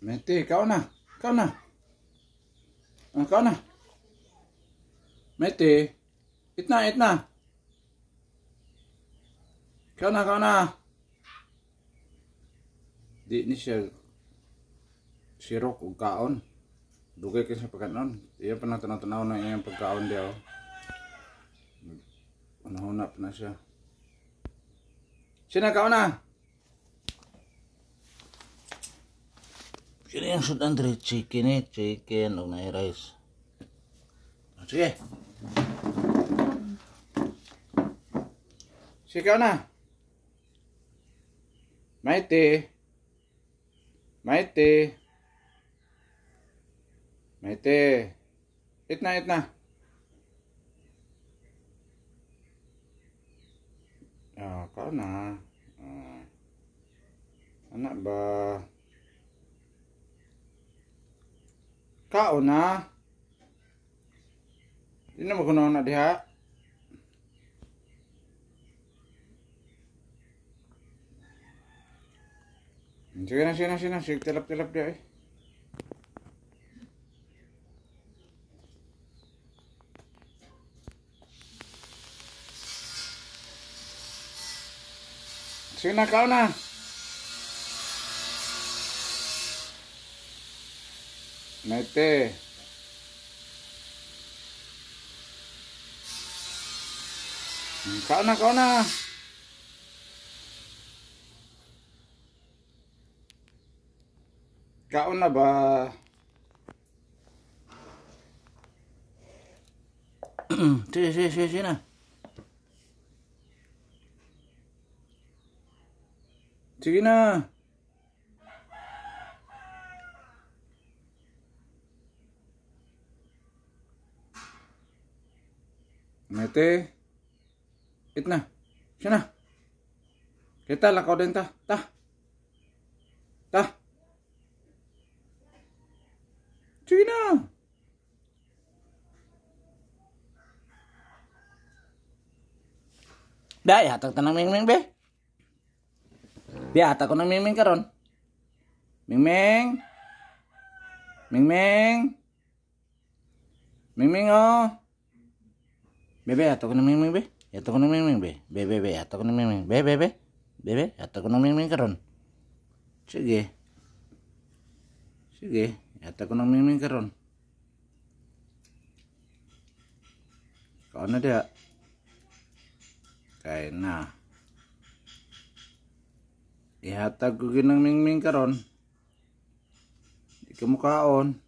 Mete, ikaw na. Ikaw na. Ah, ikaw na. Mete. Itna, itna. it na. Ikaw na, ikaw na. Di ni siya sirok o kaon. Dugay kayo sa pagkanon. Iyan pa natanaw-tanaw na iyang pagkaon diya. Ano hunap na siya. Siya na, kaon na. Kini ang sudan diri chicken eh, chicken o na rice. Ah, sige. Sige na. Maite. Maite. Maite. It na, it na. Ah, oh, kau na. Ah. Anak ba? Kau na. Ini mau kuno nak dia. Sige na, sige na, sige na. Sige, tilap-tilap dia eh. Sige na, kau na. này tê có na có na cậu na ba, thế thế thế thế na, thế na mete itna sana kita lakaw din ta ta ta sige Dah ya tak tenang ming-ming be. Dia ya, tak ko ming ming karon. ming ming-ming oh bebe atau ya, ming ming be ya to ming ming be bebe be atau ya, ming ming be bebe bebe ya, atau ming ming keron cige ya atau ming ming keron kawan ada kaina ya ko ginang mingming keron di kamukaon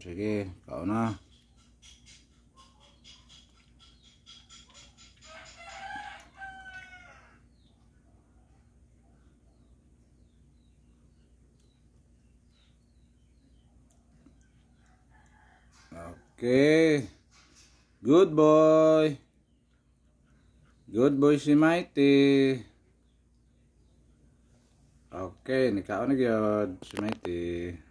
Sige, kao na. Okay. Good boy. Good boy si Mighty. Okay, nikaon na gyud si Mighty.